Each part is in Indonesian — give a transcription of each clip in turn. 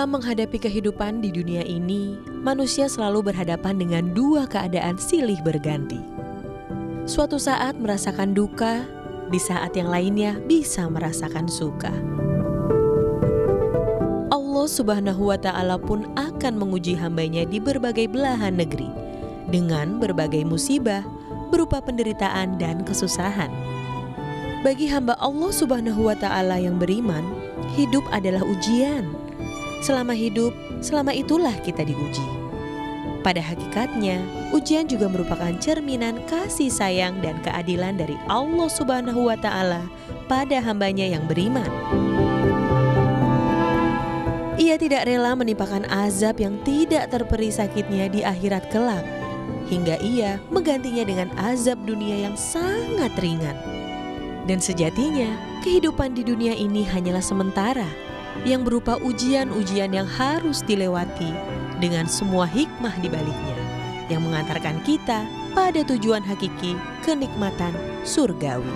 Dalam menghadapi kehidupan di dunia ini, manusia selalu berhadapan dengan dua keadaan silih berganti. Suatu saat merasakan duka, di saat yang lainnya bisa merasakan suka. Allah Subhanahu wa Ta'ala pun akan menguji hambanya di berbagai belahan negeri dengan berbagai musibah berupa penderitaan dan kesusahan. Bagi hamba Allah Subhanahu wa Ta'ala yang beriman, hidup adalah ujian Selama hidup, selama itulah kita diuji. Pada hakikatnya, ujian juga merupakan cerminan kasih sayang dan keadilan dari Allah Subhanahu wa Ta'ala pada hambanya yang beriman. Ia tidak rela menimpakan azab yang tidak terperi sakitnya di akhirat kelak, hingga ia menggantinya dengan azab dunia yang sangat ringan. Dan sejatinya, kehidupan di dunia ini hanyalah sementara, yang berupa ujian-ujian yang harus dilewati dengan semua hikmah di baliknya yang mengantarkan kita pada tujuan hakiki kenikmatan surgawi.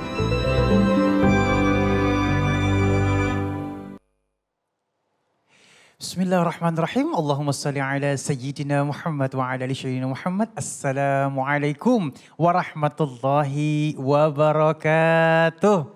Bismillahirrahmanirrahim. Allahumma salli ala sayyidina Muhammad wa ala ali sayyidina Muhammad. Assalamualaikum warahmatullahi wabarakatuh.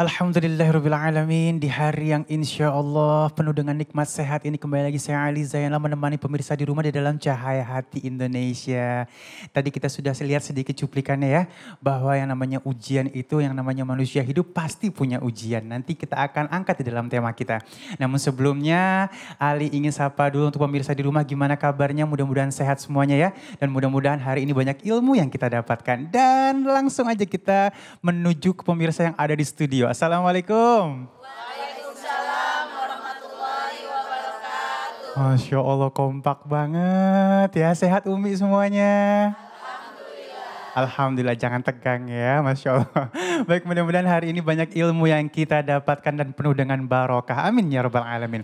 Alhamdulillahirrahmanirrahim. di hari yang insya Allah penuh dengan nikmat sehat ini kembali lagi saya Aliza yang menemani pemirsa di rumah di dalam cahaya hati Indonesia. Tadi kita sudah lihat sedikit cuplikannya ya bahwa yang namanya ujian itu yang namanya manusia hidup pasti punya ujian. Nanti kita akan angkat di dalam tema kita. Namun sebelumnya Ali ingin sapa dulu untuk pemirsa di rumah gimana kabarnya mudah-mudahan sehat semuanya ya. Dan mudah-mudahan hari ini banyak ilmu yang kita dapatkan. Dan langsung aja kita menuju ke pemirsa yang ada di studio. Assalamualaikum. Waalaikumsalam warahmatullahi wabarakatuh. Masya Allah kompak banget ya. Sehat Umi semuanya. Alhamdulillah. Alhamdulillah jangan tegang ya Masya Allah. Baik, mudah-mudahan hari ini banyak ilmu yang kita dapatkan dan penuh dengan barokah. Amin ya rabbal alamin.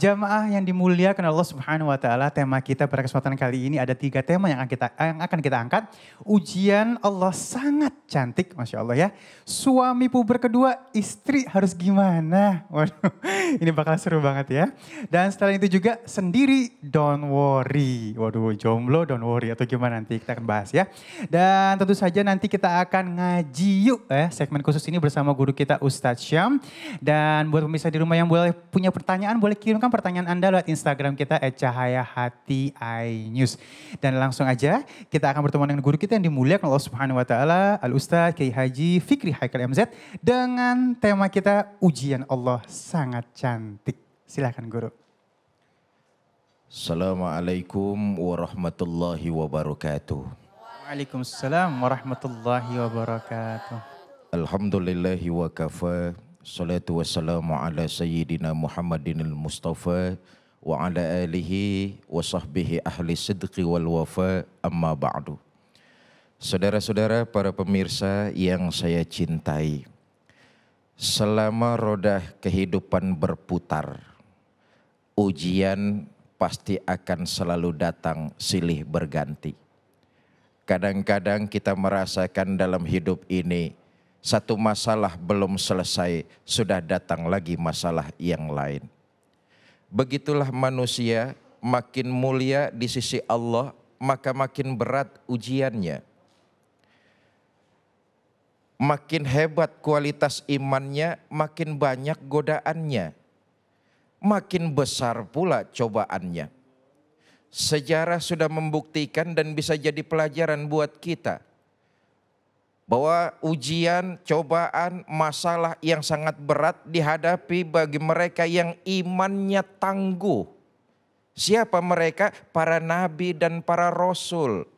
Jamaah yang dimuliakan Allah Subhanahu wa taala, tema kita pada kesempatan kali ini ada tiga tema yang akan kita yang akan kita angkat. Ujian Allah sangat cantik, Masya Allah ya. Suami puber kedua, istri harus gimana? Waduh, ini bakal seru banget ya. Dan setelah itu juga sendiri, don't worry. Waduh, jomblo don't worry atau gimana nanti kita akan bahas ya. Dan tentu saja nanti kita akan ngaji yuk ya segmen khusus ini bersama guru kita Ustadz Syam. Dan buat pemirsa di rumah yang boleh punya pertanyaan, boleh kirimkan pertanyaan Anda lewat Instagram kita @cahayahatiinews. Dan langsung aja kita akan bertemu dengan guru kita yang dimuliakan Allah Subhanahu wa taala, Al Ustadz Kiai Haji Fikri Haikal MZ dengan tema kita ujian Allah sangat cantik. Silahkan guru. Assalamualaikum warahmatullahi wabarakatuh. Waalaikumsalam warahmatullahi wabarakatuh. Alhamdulillahi wa kafa Salatu wassalamu ala sayyidina Muhammadin al-Mustafa Wa ala alihi wa sahbihi ahli sidqi wal wafa amma ba'du Saudara-saudara para pemirsa yang saya cintai Selama roda kehidupan berputar Ujian pasti akan selalu datang silih berganti kadang-kadang kita merasakan dalam hidup ini satu masalah belum selesai, sudah datang lagi masalah yang lain. Begitulah manusia makin mulia di sisi Allah, maka makin berat ujiannya. Makin hebat kualitas imannya, makin banyak godaannya. Makin besar pula cobaannya. Sejarah sudah membuktikan dan bisa jadi pelajaran buat kita bahwa ujian, cobaan, masalah yang sangat berat dihadapi bagi mereka yang imannya tangguh. Siapa mereka? Para nabi dan para rasul.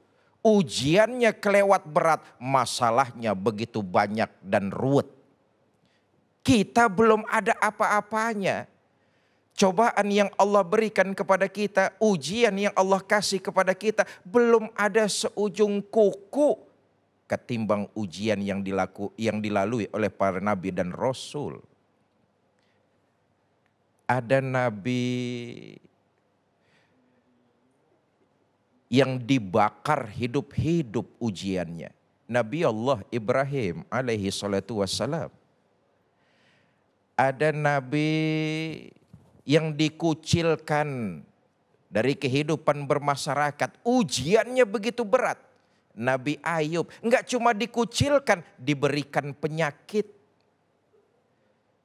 Ujiannya kelewat berat, masalahnya begitu banyak dan ruwet. Kita belum ada apa-apanya. Cobaan yang Allah berikan kepada kita, ujian yang Allah kasih kepada kita, belum ada seujung kuku ketimbang ujian yang dilaku yang dilalui oleh para nabi dan rasul. Ada nabi yang dibakar hidup-hidup ujiannya. Nabi Allah Ibrahim alaihi salatu wassalam. Ada nabi yang dikucilkan dari kehidupan bermasyarakat. Ujiannya begitu berat. Nabi Ayub. Enggak cuma dikucilkan, diberikan penyakit.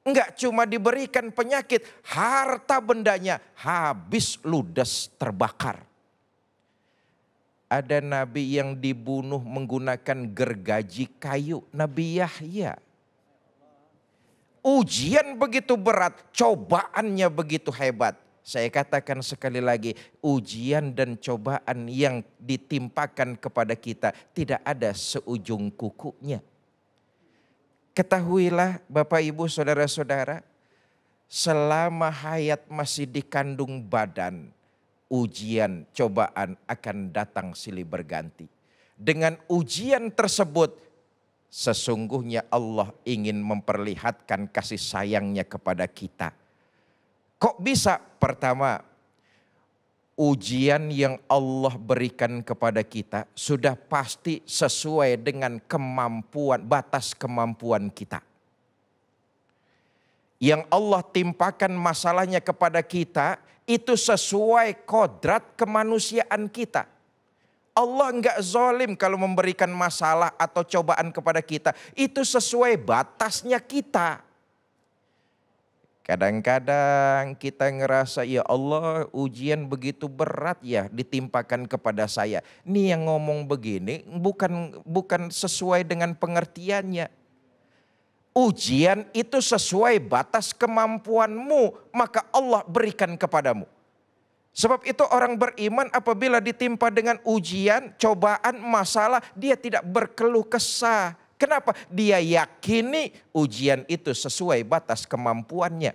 Enggak cuma diberikan penyakit, harta bendanya habis ludes terbakar. Ada nabi yang dibunuh menggunakan gergaji kayu, Nabi Yahya. Ujian begitu berat, cobaannya begitu hebat saya katakan sekali lagi, ujian dan cobaan yang ditimpakan kepada kita tidak ada seujung kukunya. Ketahuilah Bapak Ibu Saudara-saudara, selama hayat masih dikandung badan, ujian cobaan akan datang silih berganti. Dengan ujian tersebut, sesungguhnya Allah ingin memperlihatkan kasih sayangnya kepada kita Kok bisa? Pertama, ujian yang Allah berikan kepada kita sudah pasti sesuai dengan kemampuan, batas kemampuan kita. Yang Allah timpakan masalahnya kepada kita itu sesuai kodrat kemanusiaan kita. Allah enggak zolim kalau memberikan masalah atau cobaan kepada kita. Itu sesuai batasnya kita. Kadang-kadang kita ngerasa ya Allah ujian begitu berat ya ditimpakan kepada saya. Ini yang ngomong begini bukan bukan sesuai dengan pengertiannya. Ujian itu sesuai batas kemampuanmu maka Allah berikan kepadamu. Sebab itu orang beriman apabila ditimpa dengan ujian, cobaan, masalah dia tidak berkeluh kesah Kenapa? Dia yakini ujian itu sesuai batas kemampuannya.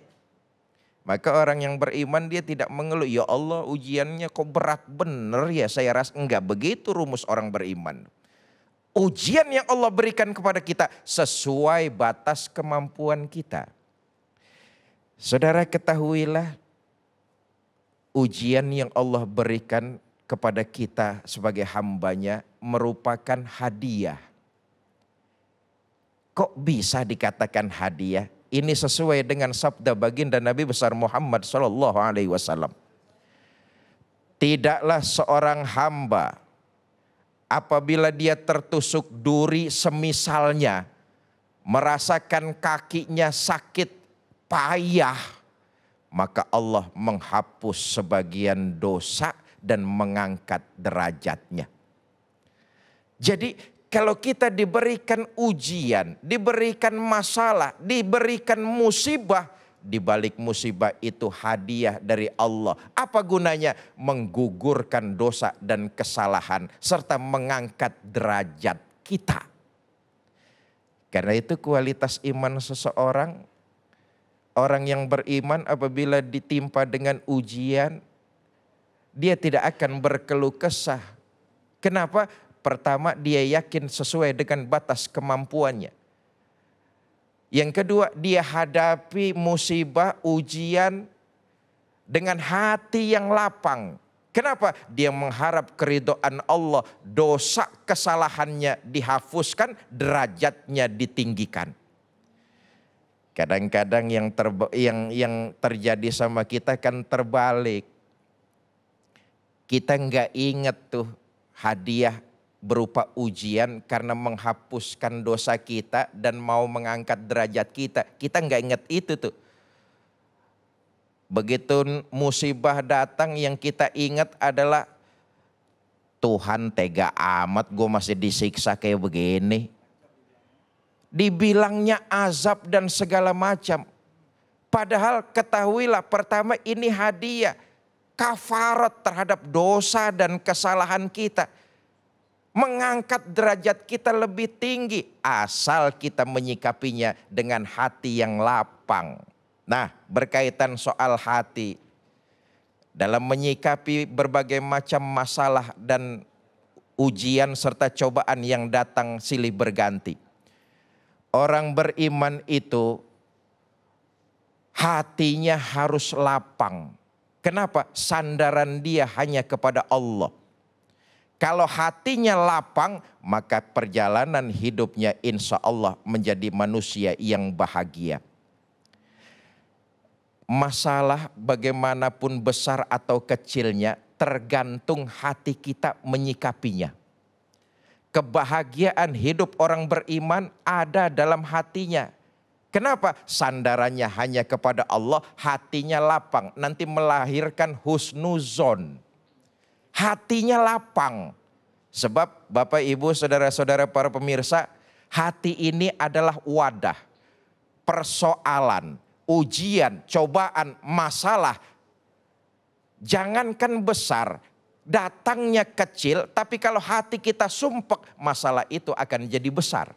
Maka orang yang beriman dia tidak mengeluh, ya Allah ujiannya kok berat bener ya saya ras. Enggak begitu rumus orang beriman. Ujian yang Allah berikan kepada kita sesuai batas kemampuan kita. Saudara ketahuilah ujian yang Allah berikan kepada kita sebagai hambanya merupakan hadiah Kok bisa dikatakan hadiah? Ini sesuai dengan sabda baginda Nabi besar Muhammad Shallallahu Alaihi Wasallam. Tidaklah seorang hamba apabila dia tertusuk duri semisalnya merasakan kakinya sakit payah maka Allah menghapus sebagian dosa dan mengangkat derajatnya. Jadi kalau kita diberikan ujian, diberikan masalah, diberikan musibah, di balik musibah itu hadiah dari Allah. Apa gunanya menggugurkan dosa dan kesalahan serta mengangkat derajat kita? Karena itu kualitas iman seseorang orang yang beriman apabila ditimpa dengan ujian dia tidak akan berkeluh kesah. Kenapa? Pertama, dia yakin sesuai dengan batas kemampuannya. Yang kedua, dia hadapi musibah, ujian dengan hati yang lapang. Kenapa? Dia mengharap keridoan Allah, dosa kesalahannya dihapuskan, derajatnya ditinggikan. Kadang-kadang yang, terba, yang yang terjadi sama kita kan terbalik. Kita nggak ingat tuh hadiah berupa ujian karena menghapuskan dosa kita dan mau mengangkat derajat kita. Kita nggak ingat itu tuh. Begitu musibah datang yang kita ingat adalah Tuhan tega amat gue masih disiksa kayak begini. Dibilangnya azab dan segala macam. Padahal ketahuilah pertama ini hadiah. Kafarat terhadap dosa dan kesalahan kita mengangkat derajat kita lebih tinggi asal kita menyikapinya dengan hati yang lapang. Nah, berkaitan soal hati dalam menyikapi berbagai macam masalah dan ujian serta cobaan yang datang silih berganti. Orang beriman itu hatinya harus lapang. Kenapa? Sandaran dia hanya kepada Allah kalau hatinya lapang, maka perjalanan hidupnya insya Allah menjadi manusia yang bahagia. Masalah bagaimanapun besar atau kecilnya tergantung hati kita menyikapinya. Kebahagiaan hidup orang beriman ada dalam hatinya, Kenapa? Sandarannya hanya kepada Allah, hatinya lapang. Nanti melahirkan husnuzon hatinya lapang. Sebab Bapak Ibu, saudara-saudara para pemirsa, hati ini adalah wadah persoalan, ujian, cobaan, masalah. Jangankan besar, datangnya kecil, tapi kalau hati kita sumpek, masalah itu akan jadi besar.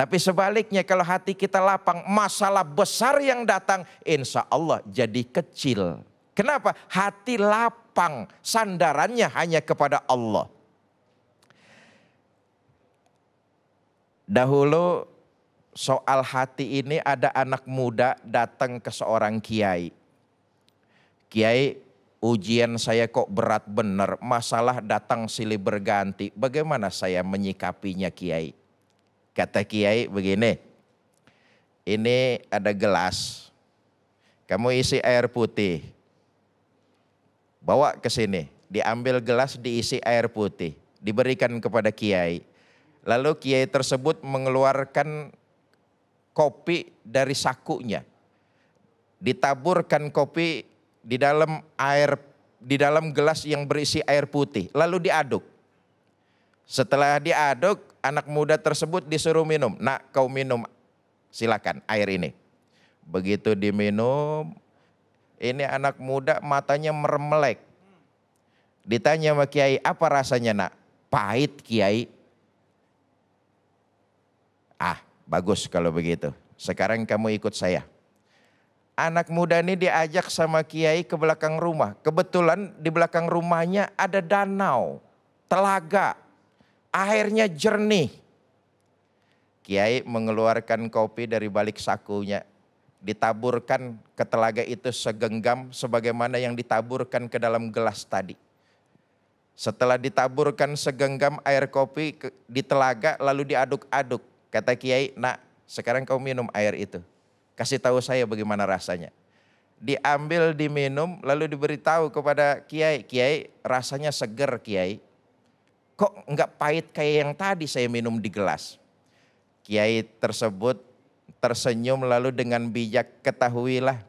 Tapi sebaliknya kalau hati kita lapang, masalah besar yang datang insya Allah jadi kecil. Kenapa? Hati lapang lapang, sandarannya hanya kepada Allah. Dahulu soal hati ini ada anak muda datang ke seorang kiai. Kiai ujian saya kok berat benar. masalah datang silih berganti, bagaimana saya menyikapinya kiai? Kata kiai begini, ini ada gelas, kamu isi air putih, bawa ke sini, diambil gelas diisi air putih, diberikan kepada kiai. Lalu kiai tersebut mengeluarkan kopi dari sakunya. Ditaburkan kopi di dalam air di dalam gelas yang berisi air putih, lalu diaduk. Setelah diaduk, anak muda tersebut disuruh minum. Nak, kau minum. Silakan air ini. Begitu diminum, ini anak muda matanya mermelek. Ditanya sama Kiai, apa rasanya nak? Pahit Kiai. Ah, bagus kalau begitu. Sekarang kamu ikut saya. Anak muda ini diajak sama kiai ke belakang rumah. Kebetulan di belakang rumahnya ada danau, telaga, airnya jernih. Kiai mengeluarkan kopi dari balik sakunya ditaburkan ke telaga itu segenggam sebagaimana yang ditaburkan ke dalam gelas tadi. Setelah ditaburkan segenggam air kopi ke, di telaga lalu diaduk-aduk. Kata Kiai, nak sekarang kau minum air itu. Kasih tahu saya bagaimana rasanya. Diambil, diminum, lalu diberitahu kepada Kiai. Kiai rasanya seger Kiai. Kok enggak pahit kayak yang tadi saya minum di gelas. Kiai tersebut tersenyum lalu dengan bijak ketahuilah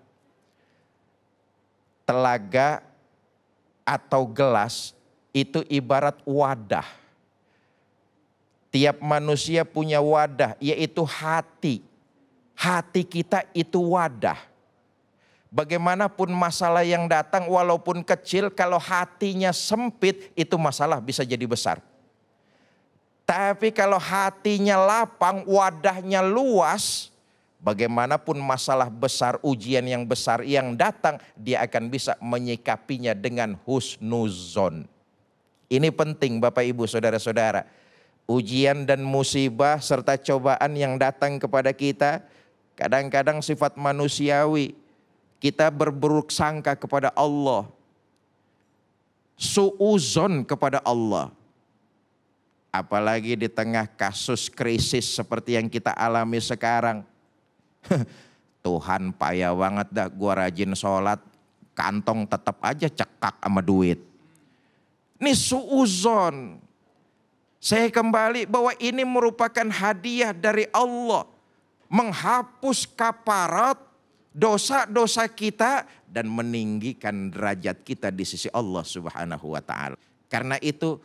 telaga atau gelas itu ibarat wadah. Tiap manusia punya wadah, yaitu hati. Hati kita itu wadah. Bagaimanapun masalah yang datang, walaupun kecil, kalau hatinya sempit, itu masalah bisa jadi besar. Tapi kalau hatinya lapang, wadahnya luas, bagaimanapun masalah besar, ujian yang besar yang datang, dia akan bisa menyikapinya dengan husnuzon. Ini penting Bapak Ibu Saudara-saudara. Ujian dan musibah serta cobaan yang datang kepada kita, kadang-kadang sifat manusiawi. Kita berburuk sangka kepada Allah, suuzon kepada Allah. Apalagi di tengah kasus krisis seperti yang kita alami sekarang. Tuhan payah banget dah gua rajin sholat. Kantong tetap aja cekak sama duit. Ini suuzon. Saya kembali bahwa ini merupakan hadiah dari Allah. Menghapus kaparat dosa-dosa kita dan meninggikan derajat kita di sisi Allah Subhanahu wa taala. Karena itu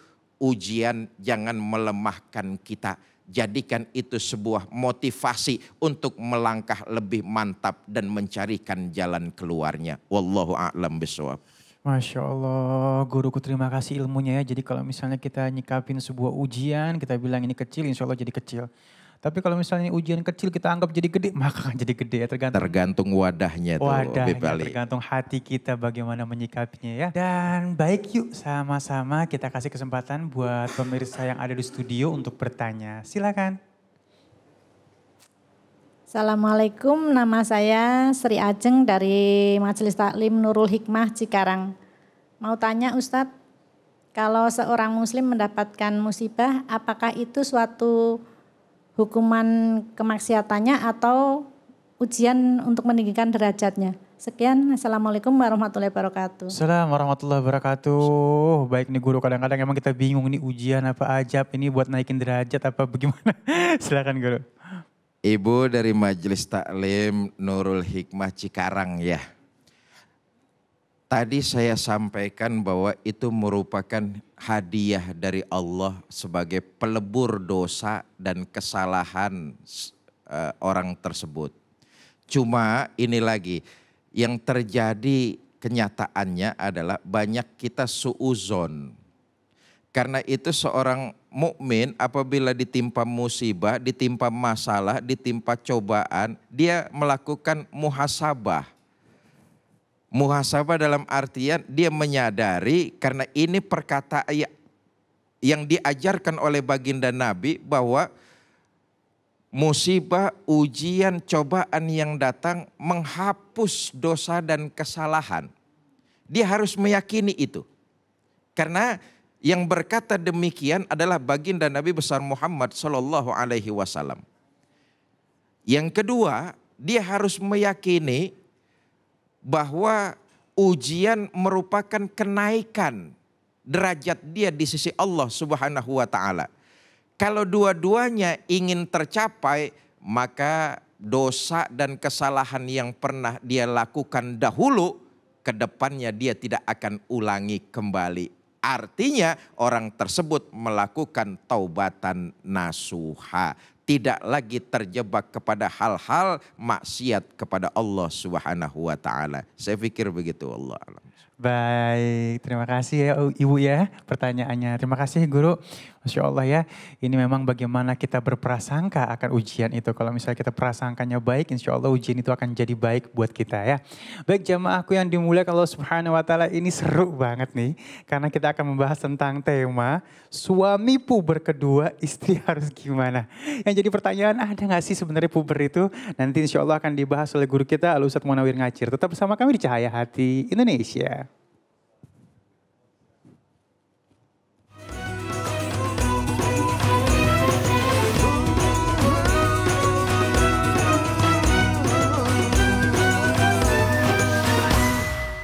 ujian jangan melemahkan kita. Jadikan itu sebuah motivasi untuk melangkah lebih mantap dan mencarikan jalan keluarnya. Wallahu a'lam bisawab. Masya Allah, guruku terima kasih ilmunya ya. Jadi kalau misalnya kita nyikapin sebuah ujian, kita bilang ini kecil, insya Allah jadi kecil. Tapi kalau misalnya ujian kecil kita anggap jadi gede, maka akan jadi gede ya tergantung. Tergantung wadahnya tuh. Wadahnya tergantung hati kita bagaimana menyikapinya ya. Dan baik yuk sama-sama kita kasih kesempatan buat pemirsa yang ada di studio untuk bertanya. Silakan. Assalamualaikum, nama saya Sri Ajeng dari Majelis Taklim Nurul Hikmah Cikarang. Mau tanya Ustadz, kalau seorang muslim mendapatkan musibah, apakah itu suatu hukuman kemaksiatannya atau ujian untuk meninggikan derajatnya. Sekian, Assalamualaikum warahmatullahi wabarakatuh. Assalamualaikum warahmatullahi wabarakatuh. Baik nih guru, kadang-kadang emang kita bingung nih ujian apa ajab, ini buat naikin derajat apa bagaimana. Silakan guru. Ibu dari Majelis Taklim Nurul Hikmah Cikarang ya. Tadi saya sampaikan bahwa itu merupakan hadiah dari Allah sebagai pelebur dosa dan kesalahan eh, orang tersebut. Cuma ini lagi, yang terjadi kenyataannya adalah banyak kita suuzon. Karena itu seorang mukmin apabila ditimpa musibah, ditimpa masalah, ditimpa cobaan, dia melakukan muhasabah Muhasabah dalam artian dia menyadari karena ini perkataan ya, yang diajarkan oleh baginda Nabi bahwa musibah, ujian, cobaan yang datang menghapus dosa dan kesalahan. Dia harus meyakini itu. Karena yang berkata demikian adalah baginda Nabi besar Muhammad saw Alaihi Wasallam. Yang kedua, dia harus meyakini bahwa ujian merupakan kenaikan derajat dia di sisi Allah Subhanahu wa taala. Kalau dua-duanya ingin tercapai, maka dosa dan kesalahan yang pernah dia lakukan dahulu ke depannya dia tidak akan ulangi kembali. Artinya orang tersebut melakukan taubatan nasuha tidak lagi terjebak kepada hal-hal maksiat kepada Allah Subhanahu wa taala. Saya pikir begitu Allah. Baik, terima kasih ya Ibu ya pertanyaannya. Terima kasih Guru. Masya Allah ya, ini memang bagaimana kita berprasangka akan ujian itu. Kalau misalnya kita prasangkanya baik, insya Allah ujian itu akan jadi baik buat kita ya. Baik jamaahku yang dimulai kalau Subhanahu Wa Taala, ini seru banget nih. Karena kita akan membahas tentang tema suami puber kedua, istri harus gimana. Yang jadi pertanyaan, ada gak sih sebenarnya puber itu? Nanti insya Allah akan dibahas oleh guru kita Al Ustadz Munawir Ngacir. Tetap bersama kami di Cahaya Hati Indonesia.